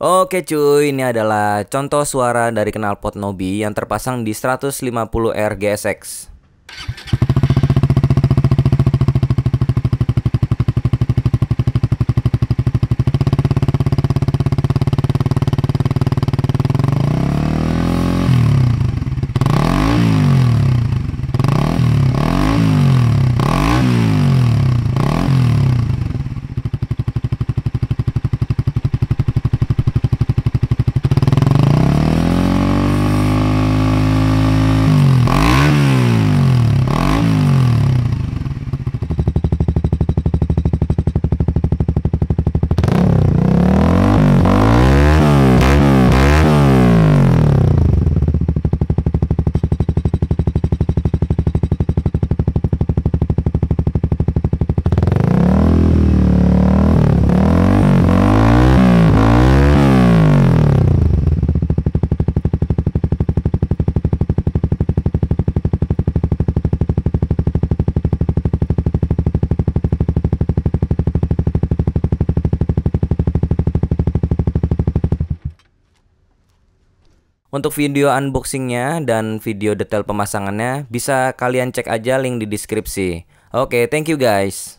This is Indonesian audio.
Oke cuy, ini adalah contoh suara dari knalpot Nobi yang terpasang di 150R GSX. Untuk video unboxingnya dan video detail pemasangannya bisa kalian cek aja link di deskripsi. Oke, okay, thank you guys.